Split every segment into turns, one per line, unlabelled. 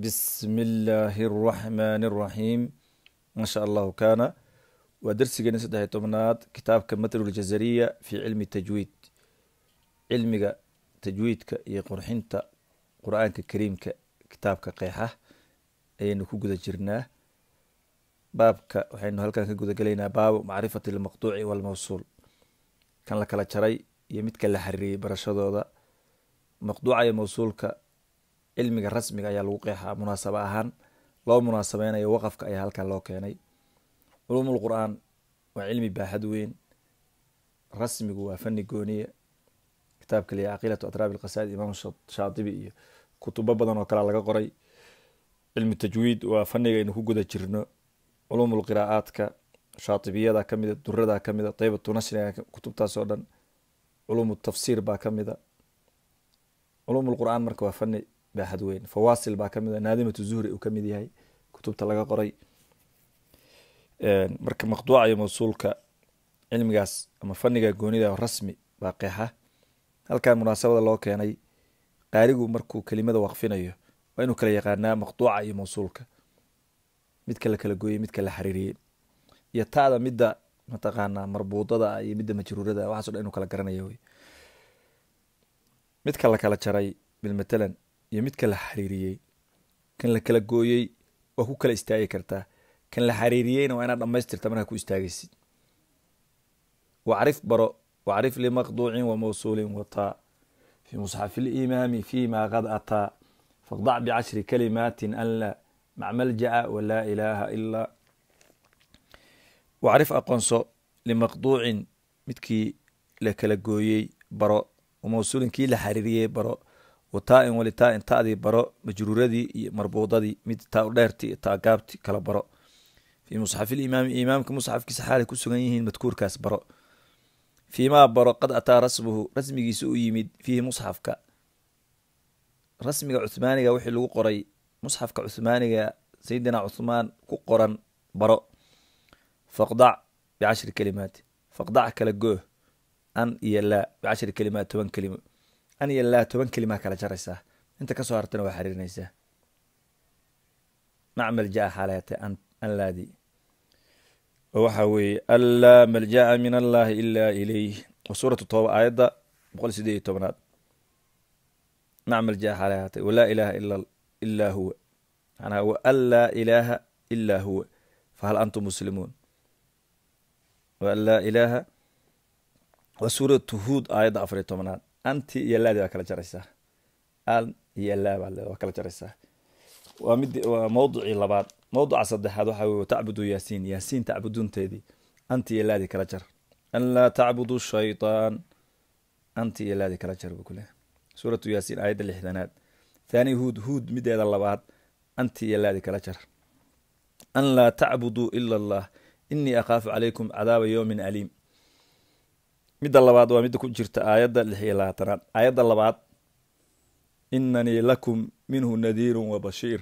bismi illaahi araxmaani araxiim maasha allahu kaana waa darsigeeni saddex tobnaad kitaabka ljazariya fii cilmi tajwiid cilmiga tajwiidka iyo qurxinta qur-aanka kariimka kitaabka qeexa ayaynu ku guda jirnaa baabka waxaynu halkan ka gudagelaynaa baabu macrifati lmaqduuci waalmawsuul kan la kala jaray iyo midka la xiriiriyey barashadooda maqduuca iyo mawsuulka cilmiga rasmiga ayaa lagu qeexaa munaasabo ahaan loo munaasabeynayo waqafka ayaa halkan loo keenay culuumul qur-aan waa cilmi baaxad weyn rasmigu waa fani gooniye kitaabka liya caqiilatu atraabi alqasaid imaam shaatibi iyo kutubo badan oo kalea laga qoray cilmu tajwiid waa faniga aynu ku guda jirno culuumul qiraa'aadka shaatibiyada ka durada ka mida taybatu nasriga dhan culuum tafsiir baa ka mida qur-aan marka waa fani bahadweyn fawasil baa kamid naadimatu zuhri uu kamid yahay kutubta laga qoray marka maqduuca iyo mawsuulka cilmigaas ama faniga goonida rasmi baa qeexa halkan munaasabada loo keenay qaarigu markuu kelimada waqfinayo waa inuu kala yaqaanaa maqduuca iyo mawsuulka midka la kala gooyey midka la xariiriyey iyo tada midda mataqaanaa marbuudada iyo midda majruurada ah dhan inuu kala garanaya wey midka la jaray bilmatalan iyo midka la xariiriyey kan la kala gooyey waa ku kala istaagi kartaa kan la xariiriyeyna waa inaad dhammaystirta markaa ku istaagaysid wacrif baro wacrif limaqduucin wamawsuulin wataa fii musxafi liimaami fii qad ataa faqdac bicashri kalimaatin anla macmaljaca walaa ilaaha ilaa wacrif aqoonso limaqduucin midkii la kala gooyey baro wamawsuulin kii la xariiriyey baro wataain walitaain tadii baro majruuradii iyo marbuudadii mid ta dheerti iyo ta gaabti kala baro fii musxafilimaami imaamka musxafkiisa xaalay ku sugan yihiin madkuurkaas baro fiimaa baro qad ataa rasmuhu rasmigiisa u yimid fiihi musxafka rasmiga cuhmaaniga wixii lagu qoray musxafka cuhmaaniga sayidina cuhmaan ku qoran baro faqdac bicashri kalimaat faqdac kala gooh an iyo laa bicashri kalimaat toban kelimo an iyo laa toban kelimaa kala jaraysaa inta kasoo hartana waa xariirinaysaa mac malja'a xaaleete anlaadii oo waxaa weeye anlaa malja'a min allaahi ilaa ilayh wa suuratu tooba aayadda boqol sideed iyo tobnaad mac malja'a xaaleete walaa ilaaha ilaa huwa manaa waanlaa ilaaha ilaa huwa fahal antum muslimuun waanlaa ilaaha wa suuratu huud aayadda afariyo tobnaad anti iyo laadi waa kala jaraysaa an iyo laa baad kala jaraysaa waa mid waa mawducii labaad mawduca saddexaad waxaa wey tacbudu yaasiin yaasiin tacbudunteedii anti iyo laadi kala jar anlaa tacbudu shaytaan anti iyo laadi kala jar buu ku lehay suuratu yaasiin aayadda lixdanaad thaani huud huud mideeda labaad anti iyo laadi kala jar an laa tacbuduu ila allah inii akhaafu calaykum cadaaba yowmin aliim midda labaad waa midda ku jirta aayadda lix iyo labaatanaad aayadda labaad inanii lakum minhu nadiirun wabashiir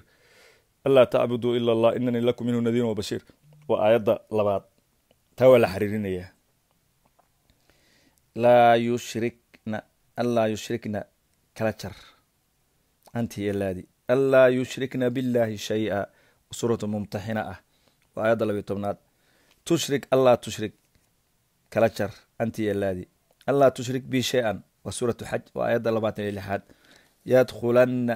alaa tacbuduu ila allah inanii lakum minhu nadiirun wabashiir waa aayadda labaad taa waa la xiriirinayaa laa yushrikna anlaa yushrikna kala jar anti iyo laadi anlaa yushrikna billahi shay-a suuratu mumtaxina ah waa aayadda labiyo tobnaad tushrik allaa tushrik kala jar anti yalaadi allaa tushrik bi shay-an waa suuratu xaj waa aayadda labaatan iyo lixaad yadkhulana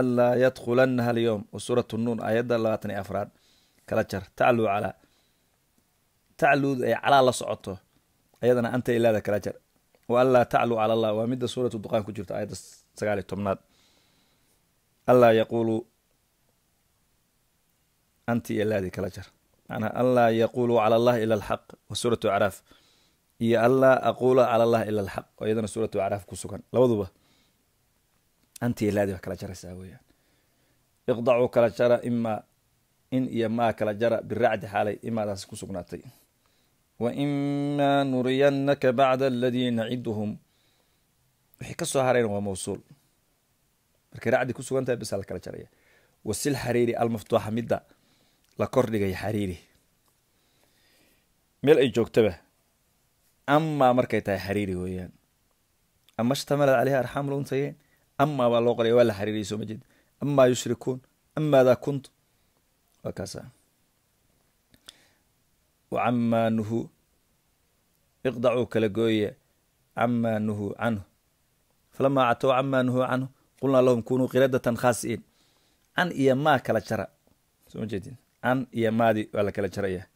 anlaa yadkhulana halyowm wa suuratu nuun aayadda labaatan iyo afraad kala jar tacluu calaa tacluudu ay calaa la socoto ayadana anta ilaada kala jar wa anlaa tacluu cala allah waa midda suuratu duqaan ku jirta aayadda sagaaliyo tobnaad allaa yaquulu anti ilaadi kala jar manaa anlaa yaquuluu cala allah ila alxaq wa suuratu acraaf iyo allaa aquula cala allah ila alxaq oo iyadana suuratu acraaf ku sugan labaduba anti ilaadi ba kala jaraysaa weeyaan iqdacuu kala jara imaa in iyo maa kala jara biracdi xaalay imaadaas ku sugnaatay wa imaa nuriyannaka bacda aladii naciduhum wixii ka soo harayna waa mawsuul markay racdi ku sugan tahay bisaa la kala jaraya wasil xariiri almaftuuxa midda la kordhigay xariiri meel ay joogtaba amaa markay tahay xariiri weeyaan ama shtamalad caleyha arxaamul untaye amaa baa loo qoraya waa la xariiriyay soo ma amaa yushrikuun amaadaa kunt waa kaasa wacamaa nuhu iqdacuu kala gooya camaa nuhu canhu falamaa catow camaa nuhu canhu qulnaa lahum kunuu qiradatan khaasi'iin can iyo maa kala jara soo ma jeedin iyo maadi waa la kala jaraya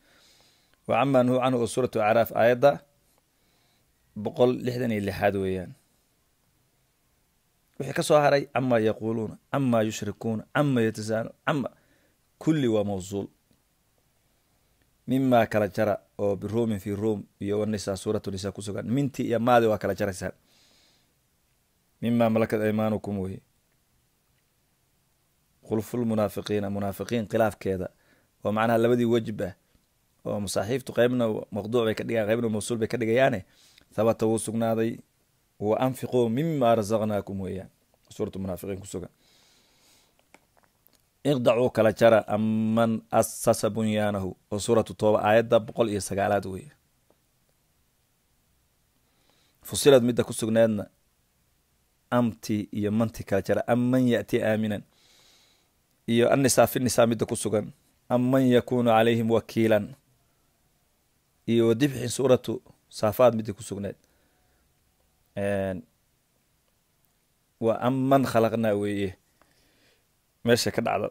wacamaa nuhu canhu oo suuratu acraaf aayadda boqol lixdan iyo lixaad weeyaan wixii ka soo haray ama yaquuluuna ama yushrikuuna ama yatasaalu ama kulli waa mawsuul mimaa kala jara oo biruumin fi ruum iyo wanisa suuratu nisa ku sugan minti iyo maadi waa kala jaraysaa mimaa malakat aymaanukum weye khulfulmunaafiqiina munaafiqiin khilaafkeeda oo macnaha labadii wejib ah oo masaaxiiftu qaybna maqduuc bay ka dhigaan qaybna mawsuul bay ka dhigayaane habata wuu sugnaaday wa anfiquu mima rasaqnaakum weeyaan suuratu munaafiqiin ku sugan iqdacuu kala jara aman asasa bunyaanahu oo suuratu tooba aayadda boqol iyo sagaalaad weeye fusilad midda ku sugneedna amti iyo manti kala jara aman ya'ti aaminan iyo annisaa finisaa midda ku sugan aman yakuunu calayhim wakiilan iyo dibxin suuratu saafaad midda ku sugnayd waa aman khalaqnaa weeye meesha ka dhacda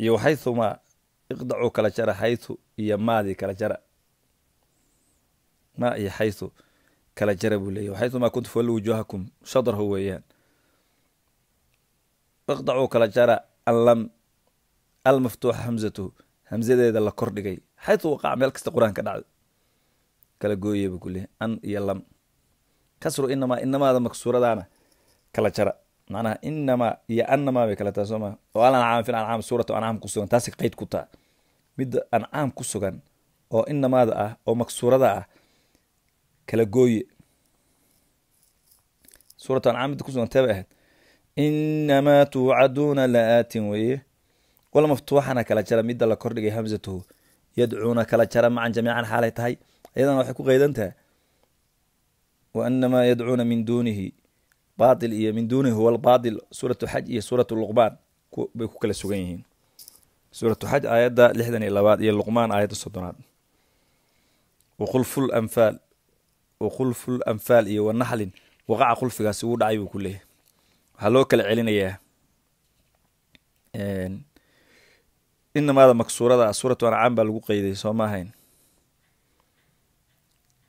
iyo waxaythumaa iqdacuu kala jara xaythu iyo maadii kala jara maa iyo xaythu kala jara buu leeyahy waxaythumaa kuntu fawallu wujuuhakum shadrahu weeyaan iqdacuu kala jara allam almaftuuxa hamzatuhu hamzadeeda la dhigay xaythu waqac meel kasta qur-aan ka dhacday kala gooyaba kuleh an iyo lam kasru inamaa inamaada maksuuradaana kala jara manaha inamaa iyo anamaa kala taha soo oo alancaam fi ancaam suuratu ancaam ku taasi qayd ku taa midda ancaam ku sugan oo inamaada ah oo maksuurada ah kala gooye suuratu ancaam midda kusugan teebay ahayd inamaa tuucaduuna la-aatin weye maftuuxana kala jara midda la kordhigay hamzatuhu yadcuuna kala jara macan jamiican xaalay tahay iyadana waxay ku qeydantaha wainamaa yadcuuna min dunihi bail iyo min duunihi huwa lbail suuratu xaj iyo suuratu luqmaan bay ku kala sugan yihiin suuratu xaj aayadda lixdan iyo labaad iyo luqmaan aayadda soddonaad waqulfu lamfaal waqulfu lamfaal iyo wanaxlin waqaca qulfigaasi wuu dhacay buu ku waxaa loo kala celinayaa inamaada maksuurada suuratu ancaam baa lagu qeyday soo ma ahayn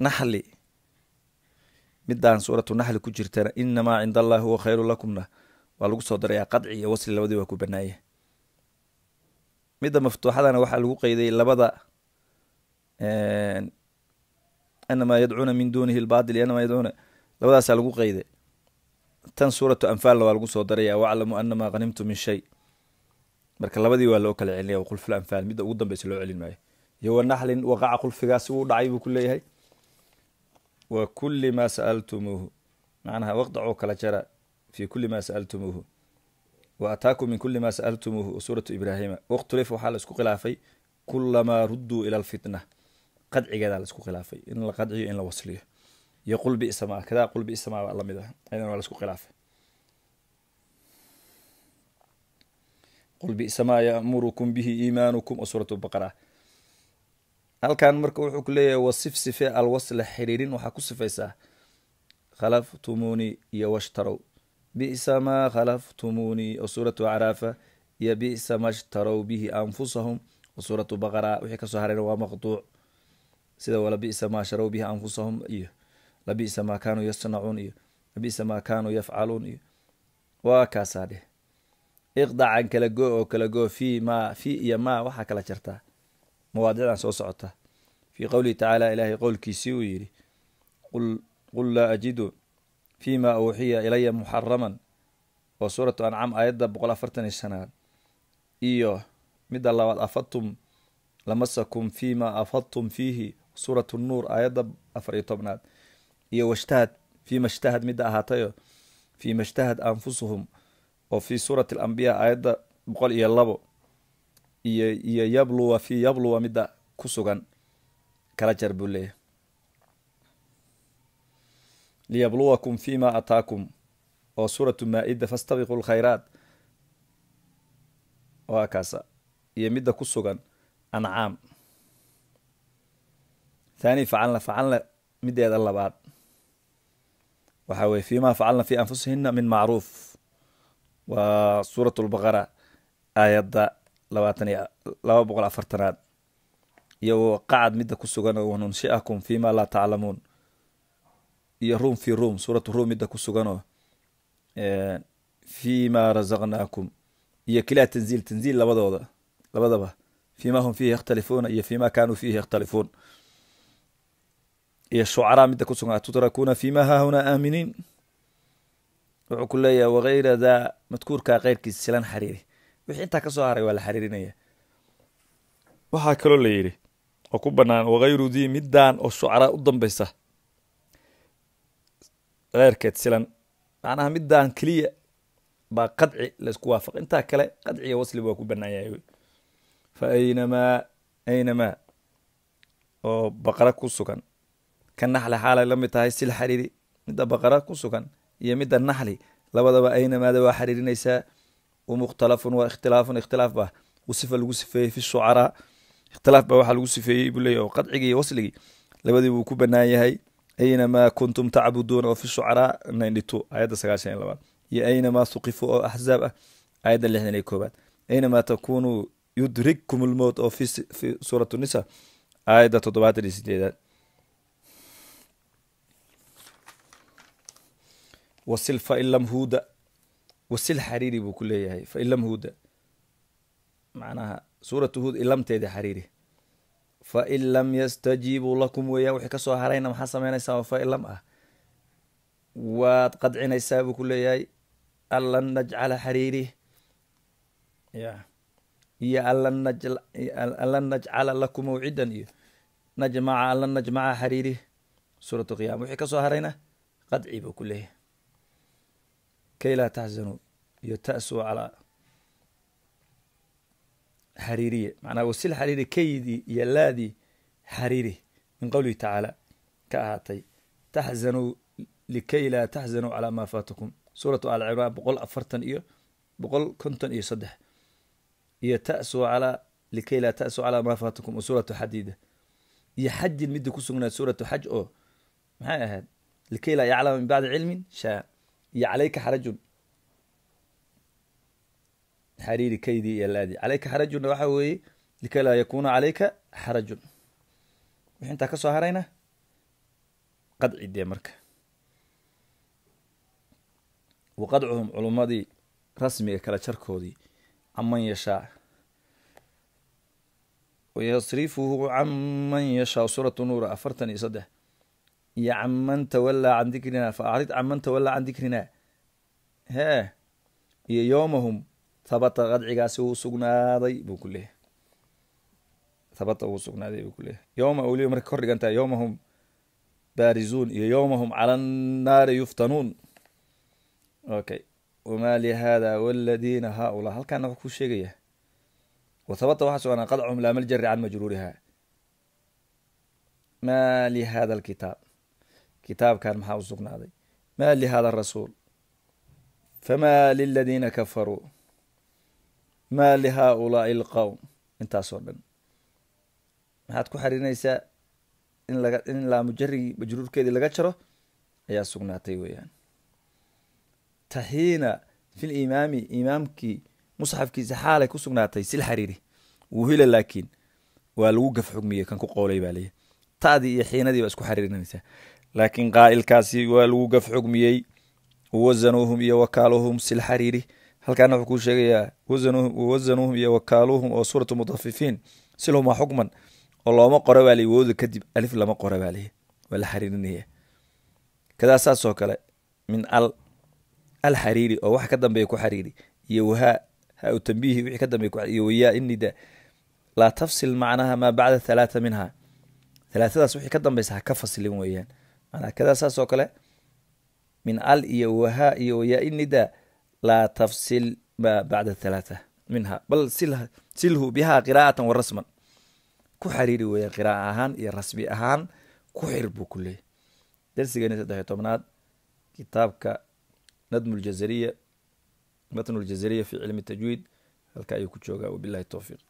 naxli midaan suuratu naxli ku jirtana inamaa cind allahi huwa khayru lakumna waa lagu soo darayaa qadci iyo wasli labadii waa ku banaaya midda maftuuxadana waxaa lagu qeyday labada inamaa yadcuuna min duunihi lbaadil iyo yadcuuna labadaasaa lagu qeyday tan suuratu anfaalna waa lagu soo daraya waclamu anamaa hanimtu min shay marka labadii waa loo kala celinaya qulful anfaal midda ugu dambeysa loo celin maayo iyo wa waqaca qulfigaas wuu dhacay buu ku leeyahay wa kuli ma sa'altumuuhu macnaha waqdacuu kala jara fi kuli ma sa'altumuuhu wa ataakum min kuli ma sa'altumuuhu suuratu ibraahima waqtulif waxaa la isku khilaafay kulamaa rudduu ila alfitna qadcigeedaa la isku khilaafay in la qadciyo in la wasliyo iyo qul bi'sama kadaa qul bi'sama baa lamid ah ayadana waa la khilaafay qul bi'sama ya'murukum bihi iimaanukum oo suuratu baqara halkan marka wuxuu ku leeyahay wasif sife alwasla xiriirin waxaa ku sifaysaa khalaftumuni iyo washtarow bisa maa khalaftumuni suuratu caraafa iyo bisa ma shtarow bihi anfusahum suuratu baqara wixii kasoo hareen waa maqduuc sida walabisa maa sharow bihi anfusahum iyo labisa maa kaanuu yasnacuun iyo labisa maa kaanuu yafcaluun iyo waa kaasaa dheh iqdacan kala go oo kala go fi ma fi iyo ma waxaa kala jartaa muwaadicadan soo socota fii qowlihi tacaala ilaahay qowlkiisii uu yidhi qul laa ajidu fii ma uuxiya ilaya muxaraman oo suuratu ancam aayadda boqol afartan iyo shanaad iyo midda labaad afadtum lamasakum fii ma afadtum fiihi suuratu nuur aayadda afar iyo tobnaad iyo washtahad fii ma ishtahad midda ahaatayo fii ma ishtahad anfusuhum oo fii suurati alambiya aayadda boqol iyo labo iyo iyo yabluwa fi yabluwa midda ku sugan kala jar buu leeyahy liyabluwakum fima ataakum oo suuratu maa-ida fastabiqu lkhayraat waa ah kaasa iyo midda ku sugan ancaam thani facalna facalna mideeda labaad waxaa weye fima facalna fi anfusihina min macruuf waa suurat lbaqara aayadda labaatan iyo laba boqol afartanaad iyo waqacad midda ku sugan oo wanunshiakum fima laa taclamuun iyo room fi room suuratu room midda ku suganoo fima razaqnaakum iyo kilaa tanziil tanziil labadooda labadaba fima hum fiihi yakhtalifuuna iyo fima kaanuu fiihi yakhtalifuun iyo shucaraa midda ku sugan atutrakuuna fima haahunaa aaminiin wuxuu ku leeyahay wagayra daa madkuurkaa keyrkiisa silan xariiri wixii intaa ka soo haray waa la xariirinaya waxaa kaloo la yidhi oo ku bannaan wakayru dii middaan oo shucaraa u dambaysa reerkeed silan macnaha middaan keliya baa qadci laysku waafaq intaa kale qadciga wasli waa ku bannaan yahay fa aynamaa aynamaa oo baqara ku sugan ka naxli xaalay la mid tahay sil xariiri midda baqara ku sugan iyo midda naxli labadaba aynamaada waa xariirinaysaa mukhtalafun waa ikhtilaafun ikhtilaaf ba wasifa lagu sifeeyey fi shucaraa ikhtilaaf ba waxaa lagu sifeeyey buu leeyahy oo qadcigii iyo wasligii labadii buu ku bannaan yahay aynamaa kuntum tacbuduuna oo fi shucaraa ninety-two aayadda sagaashan iyo labaad iyo aynamaa suqifu oo axzaab ah aayadda lixdan iyo koobaad aynamaa takunuu yudrikkum lmowt oo fi suurat nisa aayadda toddobaatan iyo sideedaad wasilfa in lam huuda wasil xariiri buu ku leeyahay fainlam huuda manaha suuratu huud ilamteeda xariiri fain lam yastajiibuu lakum weeyaan wixii kasoo harayna maxaa samaynaysaan fain lam ah waad qadcinaysaa buu ku leeyahay anlan najcala xariiri ya iyo anlan najcala lakum mawcidan iyo najmaca anlan najmaca xariiri suuratu qiyaama wixii kasoo harayna qadci buu ku leeyahay kay laa taxsanuu iyo tasuu calaa xariiriye macnaa wasil xariiri kaydii iyo laadii xariiri min qowlihi tacaala ka ahaatay taxsanuu likay laa taxsanuu calaa maa faatakum suuratu aal cimraan boqol afartan iyo boqol konton iyo saddex iyo tasuu calaa likay laa tasuu calaa maa faatakum oo suuratu xadiida iyo xajin midii ku sugnayd suuratu xaj oo maxay ahayd likay laa yaclama min bacdi cilmin shaa iyo calayka xarajun xariiri kaydii iyo laadii calayka xarajunna waxa weeye likay laa yakuuna calayka xarajun wixii intaa ka soo harayna qadci dee marka wa culummadii rasmiga kala jarkoodii canman yashaa wayasrifuhu can man yashaa suuratu nuura afartan iyo saddex iyo caman tawalaa can dikrina faacrid caman tawalaa can dikrina hee iyo yoomahum habata qadcigaasi wuu sugnaaday buu ku leeyahy habata wuu sugnaaday buu ku leeyahy yooma uu marka kor dhigantaa yoomahum baarizuun iyo yoomahum cala annaari yuftanuun okay wamaa lihada waladiina haaulaa halkaana wax ku sheegaya wathabata waxaa sugnaa qadcum laamal can majruuriha ma lihada alkitaab kitaabkan maxaa u sugnaaday maa lihada rasuul famaa liladiina kafaruu maa lihaaulaai lqowm intaasoo dhan maxaad ku xariirinaysaa in laga in laamujarigii majruurkeedii laga jaro ayaa sugnaatay weeyaan taxiina fil imaami imaamkii musxafkiisa xaalay ku sugnaatay sil xariiri wuhila laakiin waa lagu gaf xugmiyey kan ku qoolay baa leeyahy tadii iyo xiinadii baa isku xariirinaysaa laakiin qaa'ilkaasi waa lagu gaf xugmiyey wawasanuuhum iyo wakaaluhum silxariiri halkaana wuxuu kuu sheegayaa wawasanuuhum iyo wakaaluuhum oo suuratu mudafifiin silhuma xukman oo looma qora baa la wooda kadib alif lama qora baa leh waa la xariirinaya kadaa saasoo kale min al al xariiri oo wax ka dambeeya ku xariiri iyo wahaa ha u tambiihi wixii ka dambeeya iyo wayaa inida laa tafsil macnaha maa bacda thalaatha minha alaatadaas wixii ka dambeysa ha ka fasilin weeyaan manaa kadaa saas oo kale min al iyo wahaa iyo wayaa-inida laa tafsil bacda thalaatha minha bal silhu bihaa qiraa'atan wa rasman ku xiriiri weeyaan qiraa'a ahaan iyo rasmi ahaan ku xir buu ku leeyahy darsigeeni saddexiyo tobnaad kitaabka nadmu ljazariya matnu ljazariya fi cilmi tajwiid halka ayuu ku joogaa wabilahi towfiiq